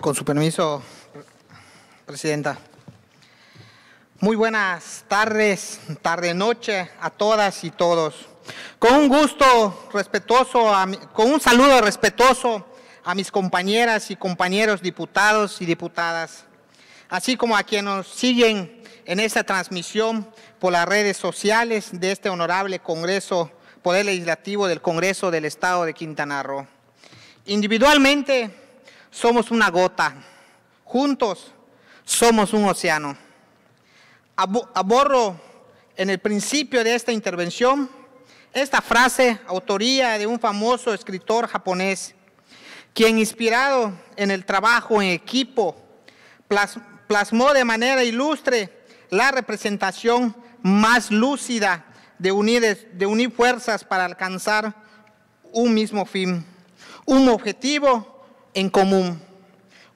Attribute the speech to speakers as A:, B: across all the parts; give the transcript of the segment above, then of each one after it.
A: Con su permiso, Presidenta. Muy buenas tardes, tarde-noche a todas y todos. Con un gusto respetuoso, con un saludo respetuoso a mis compañeras y compañeros diputados y diputadas, así como a quienes nos siguen en esta transmisión por las redes sociales de este honorable Congreso, Poder Legislativo del Congreso del Estado de Quintana Roo. Individualmente, somos una gota. Juntos somos un océano. Aborro en el principio de esta intervención esta frase, autoría de un famoso escritor japonés, quien inspirado en el trabajo en equipo, plasmó de manera ilustre la representación más lúcida de unir, de unir fuerzas para alcanzar un mismo fin, un objetivo en común,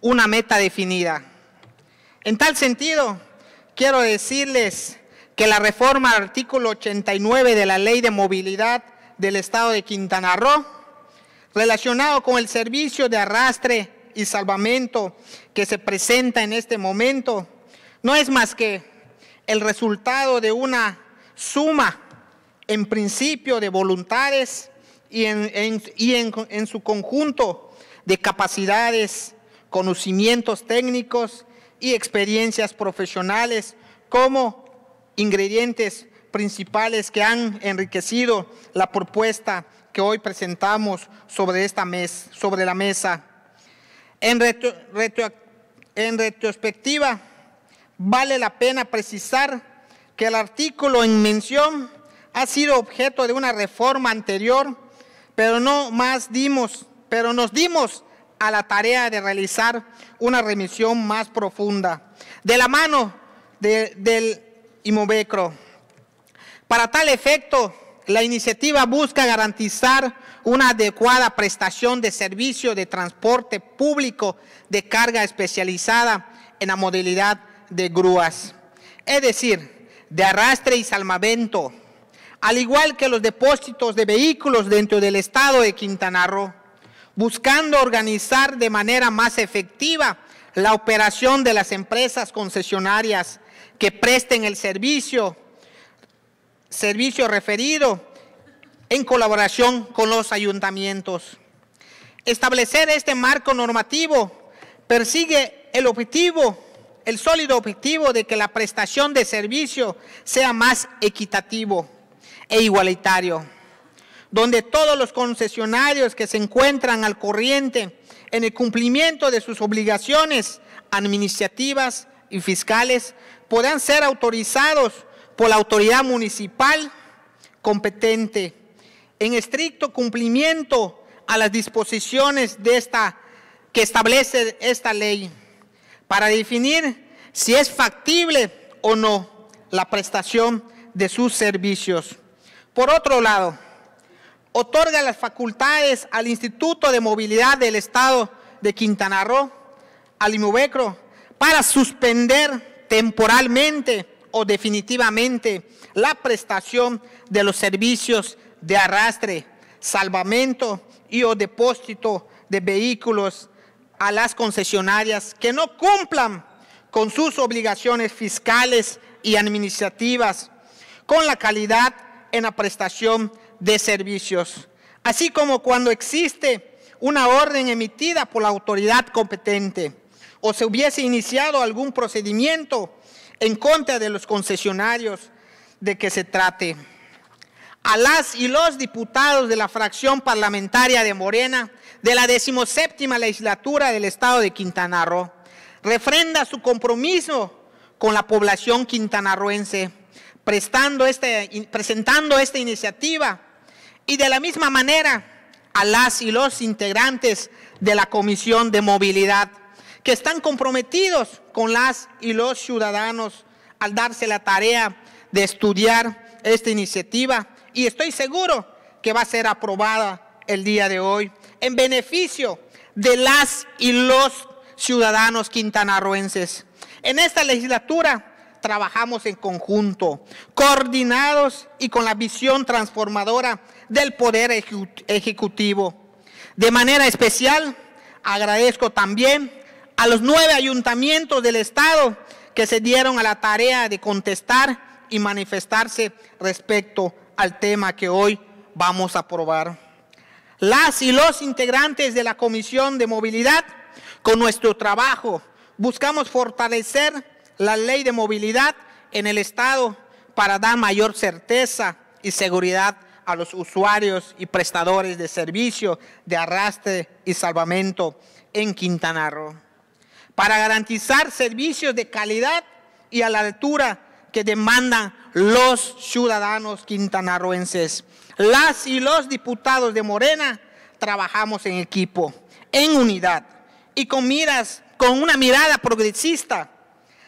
A: una meta definida. En tal sentido, quiero decirles que la reforma al artículo 89 de la Ley de Movilidad del Estado de Quintana Roo, relacionado con el servicio de arrastre y salvamento que se presenta en este momento, no es más que el resultado de una suma, en principio, de voluntades y, en, su conjunto de capacidades, conocimientos técnicos y experiencias profesionales como ingredientes principales que han enriquecido la propuesta que hoy presentamos sobre esta mes, sobre la mesa. en retrospectiva, vale la pena precisar que el artículo en mención ha sido objeto de una reforma anterior pero no más dimos, pero nos dimos a la tarea de realizar una remisión más profunda, de la mano del Imovecro. Para tal efecto, la iniciativa busca garantizar una adecuada prestación de servicio de transporte público de carga especializada en la modalidad de grúas, es decir, de arrastre y salvamento al igual que los depósitos de vehículos dentro del estado de Quintana Roo, buscando organizar de manera más efectiva la operación de las empresas concesionarias que presten el servicio, servicio referido en colaboración con los ayuntamientos. Establecer este marco normativo persigue el objetivo, el sólido objetivo de que la prestación de servicio sea más equitativo e igualitario, donde todos los concesionarios que se encuentran al corriente en el cumplimiento de sus obligaciones administrativas y fiscales podrán ser autorizados por la autoridad municipal competente en estricto cumplimiento a las disposiciones de esta que establece esta ley para definir si es factible o no la prestación de sus servicios. Por otro lado, otorga las facultades al Instituto de Movilidad del Estado de Quintana Roo, al Imubecro, para suspender temporalmente o definitivamente la prestación de los servicios de arrastre, salvamento y o depósito de vehículos a las concesionarias que no cumplan con sus obligaciones fiscales y administrativas, con la calidad en la prestación de servicios, así como cuando existe una orden emitida por la autoridad competente o se hubiese iniciado algún procedimiento en contra de los concesionarios de que se trate. A las y los diputados de la fracción parlamentaria de Morena de la decimoséptima legislatura del estado de Quintana Roo, refrenda su compromiso con la población quintanarroense prestando este, presentando esta iniciativa. Y de la misma manera a las y los integrantes de la Comisión de Movilidad, que están comprometidos con las y los ciudadanos al darse la tarea de estudiar esta iniciativa. Y estoy seguro que va a ser aprobada el día de hoy en beneficio de las y los ciudadanos quintanarroenses. En esta legislatura trabajamos en conjunto, coordinados y con la visión transformadora del Poder Ejecutivo. De manera especial, agradezco también a los nueve ayuntamientos del Estado que se dieron a la tarea de contestar y manifestarse respecto al tema que hoy vamos a aprobar. Las y los integrantes de la Comisión de Movilidad, con nuestro trabajo, buscamos fortalecer la ley de movilidad en el Estado para dar mayor certeza y seguridad a los usuarios y prestadores de servicio de arrastre y salvamento en Quintana Roo, para garantizar servicios de calidad y a la altura que demandan los ciudadanos quintanarroenses. Las y los diputados de Morena trabajamos en equipo, en unidad y con miras, con una mirada progresista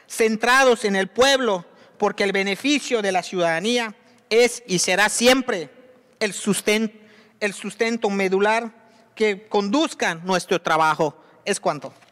A: centrados en el pueblo, porque el beneficio de la ciudadanía es y será siempre el sustento, el sustento medular que conduzca nuestro trabajo. Es cuanto.